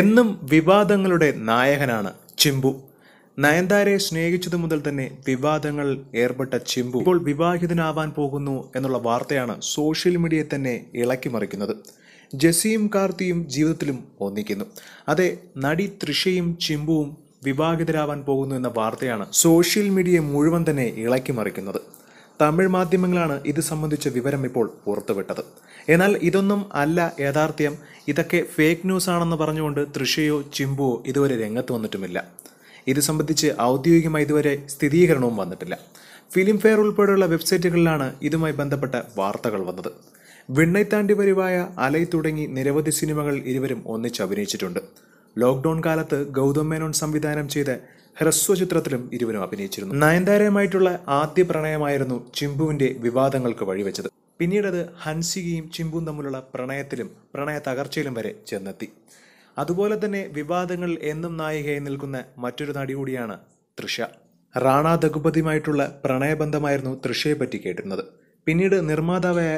എന്നും വിവാദങ്ങളുടെ നായകനാണ് ചിമ്പു നയൻതാരയെ സ്നേഹിച്ചതു മുതൽ തന്നെ വിവാദങ്ങൾ ഏർപ്പെട്ട ചിമ്പു ഇപ്പോൾ വിവാഹിതനാവാൻ പോകുന്നു എന്നുള്ള വാർത്തയാണ് സോഷ്യൽ മീഡിയയെ തന്നെ മറിക്കുന്നത് ജസിയും കാർത്തിയും ജീവിതത്തിലും ഒന്നിക്കുന്നു അതെ നടി തൃഷയും ചിമ്പുവും വിവാഹിതരാവാൻ പോകുന്നു എന്ന വാർത്തയാണ് സോഷ്യൽ മീഡിയ മുഴുവൻ തന്നെ മറിക്കുന്നത് തമിഴ് മാധ്യമങ്ങളാണ് ഇത് സംബന്ധിച്ച വിവരം ഇപ്പോൾ പുറത്തുവിട്ടത് എന്നാൽ ഇതൊന്നും അല്ല യാഥാർത്ഥ്യം ഇതൊക്കെ ഫേക്ക് ന്യൂസ് ആണെന്ന് പറഞ്ഞുകൊണ്ട് തൃശയോ ചിമ്പുവോ ഇതുവരെ രംഗത്ത് വന്നിട്ടുമില്ല ഇത് സംബന്ധിച്ച് ഔദ്യോഗികമായി ഇതുവരെ സ്ഥിരീകരണവും വന്നിട്ടില്ല ഫിലിം ഫെയർ ഉൾപ്പെടെയുള്ള വെബ്സൈറ്റുകളിലാണ് ഇതുമായി ബന്ധപ്പെട്ട വാർത്തകൾ വന്നത് വിണ്ണൈത്താണ്ടി വരുവായ അലൈ തുടങ്ങി നിരവധി സിനിമകൾ ഇരുവരും ഒന്നിച്ച് അഭിനയിച്ചിട്ടുണ്ട് ലോക്ക്ഡൗൺ കാലത്ത് ഗൗതം മേനോൻ സംവിധാനം ചെയ്ത ചിത്രത്തിലും ഇരുവരും അഭിനയിച്ചിരുന്നു നയൻതാരയുമായിട്ടുള്ള ആദ്യ പ്രണയമായിരുന്നു ചിമ്പുവിന്റെ വിവാദങ്ങൾക്ക് വഴിവെച്ചത് പിന്നീടത് ഹൻസികയും ചിമ്പുവും തമ്മിലുള്ള പ്രണയത്തിലും പ്രണയ തകർച്ചയിലും വരെ ചെന്നെത്തി അതുപോലെ തന്നെ വിവാദങ്ങൾ എന്നും നായികയായി നിൽക്കുന്ന മറ്റൊരു നടി കൂടിയാണ് തൃഷ റാണാ ദഗുപതിയുമായിട്ടുള്ള പ്രണയബന്ധമായിരുന്നു തൃഷയെ പറ്റി കേട്ടിരുന്നത് പിന്നീട് നിർമ്മാതാവായ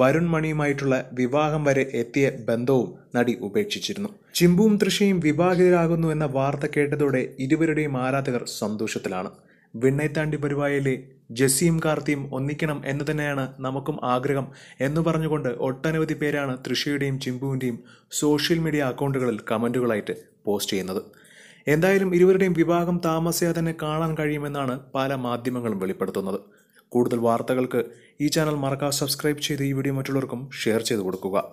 വരുൺ മണിയുമായിട്ടുള്ള വിവാഹം വരെ എത്തിയ ബന്ധവും നടി ഉപേക്ഷിച്ചിരുന്നു ചിമ്പുവും തൃശയും വിവാഹിതരാകുന്നു എന്ന വാർത്ത കേട്ടതോടെ ഇരുവരുടെയും ആരാധകർ സന്തോഷത്തിലാണ് വിണ്ണൈത്താണ്ടി പരിപാടിയിലെ ജസ്സിയും കാർത്തിയും ഒന്നിക്കണം എന്ന് തന്നെയാണ് നമുക്കും ആഗ്രഹം എന്ന് പറഞ്ഞുകൊണ്ട് ഒട്ടനവധി പേരാണ് തൃശയുടെയും ചിമ്പുവിൻ്റെയും സോഷ്യൽ മീഡിയ അക്കൗണ്ടുകളിൽ കമൻറ്റുകളായിട്ട് പോസ്റ്റ് ചെയ്യുന്നത് എന്തായാലും ഇരുവരുടെയും വിവാഹം താമസിയാതെ തന്നെ കാണാൻ കഴിയുമെന്നാണ് പല മാധ്യമങ്ങളും വെളിപ്പെടുത്തുന്നത് കൂടുതൽ വാർത്തകൾക്ക് ഈ ചാനൽ മറക്കാതെ സബ്സ്ക്രൈബ് ചെയ്ത് ഈ വീഡിയോ മറ്റുള്ളവർക്കും ഷെയർ ചെയ്ത് കൊടുക്കുക